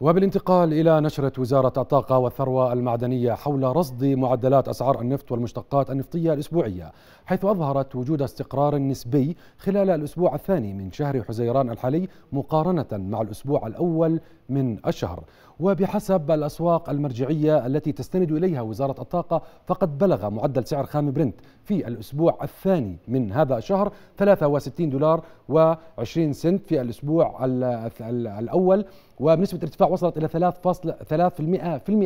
وبالانتقال إلى نشرة وزارة الطاقة والثروة المعدنية حول رصد معدلات أسعار النفط والمشتقات النفطية الأسبوعية حيث أظهرت وجود استقرار نسبي خلال الأسبوع الثاني من شهر حزيران الحالي مقارنة مع الأسبوع الأول من الشهر وبحسب الأسواق المرجعية التي تستند إليها وزارة الطاقة فقد بلغ معدل سعر خام برنت في الأسبوع الثاني من هذا الشهر 63 دولار و20 سنت في الأسبوع الأول وبنسبة ارتفاع وصلت إلى 3.3%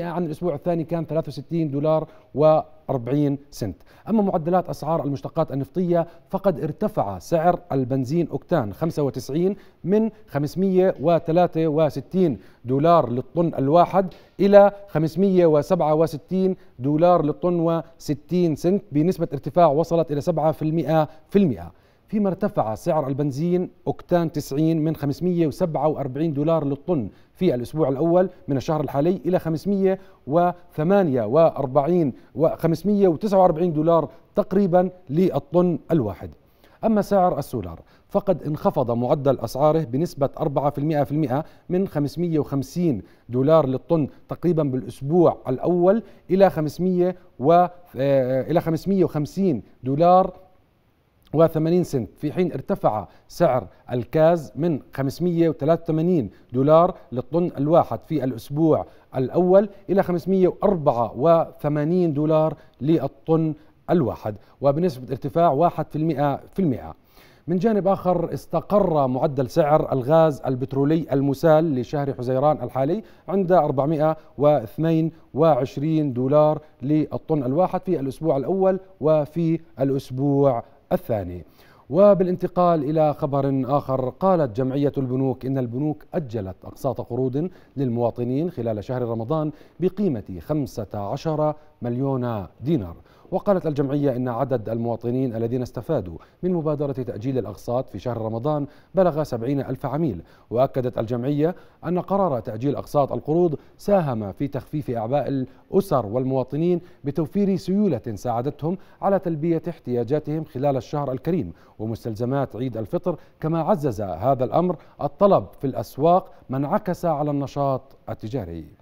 عن الأسبوع الثاني كان 63 دولار و 40 سنت أما معدلات أسعار المشتقات النفطية فقد ارتفع سعر البنزين أكتان 95 من 563 دولار للطن الواحد إلى 567 دولار للطن و60 سنت بنسبة ارتفاع وصلت إلى 7% في المئة. فيما ارتفع سعر البنزين أكتان 90 من 547 دولار للطن في الأسبوع الأول من الشهر الحالي إلى 548 و 549 دولار تقريبا للطن الواحد أما سعر السولار فقد انخفض معدل أسعاره بنسبة 4% من 550 دولار للطن تقريبا بالأسبوع الأول إلى 500 و إلى 550 دولار و80 سنت في حين ارتفع سعر الكاز من 583 دولار للطن الواحد في الأسبوع الأول إلى 584 دولار للطن الواحد وبنسبة ارتفاع 1% في المئة من جانب آخر استقر معدل سعر الغاز البترولي المسال لشهر حزيران الحالي عند 422 دولار للطن الواحد في الأسبوع الأول وفي الأسبوع الثاني وبالانتقال إلى خبر آخر قالت جمعية البنوك إن البنوك أجلت أقساط قروض للمواطنين خلال شهر رمضان بقيمة 15 مليون دينار وقالت الجمعية إن عدد المواطنين الذين استفادوا من مبادرة تأجيل الأقساط في شهر رمضان بلغ 70 ألف عميل وأكدت الجمعية أن قرار تأجيل أقساط القروض ساهم في تخفيف أعباء الأسر والمواطنين بتوفير سيولة ساعدتهم على تلبية احتياجاتهم خلال الشهر الكريم ومستلزمات عيد الفطر كما عزز هذا الأمر الطلب في الأسواق ما انعكس على النشاط التجاري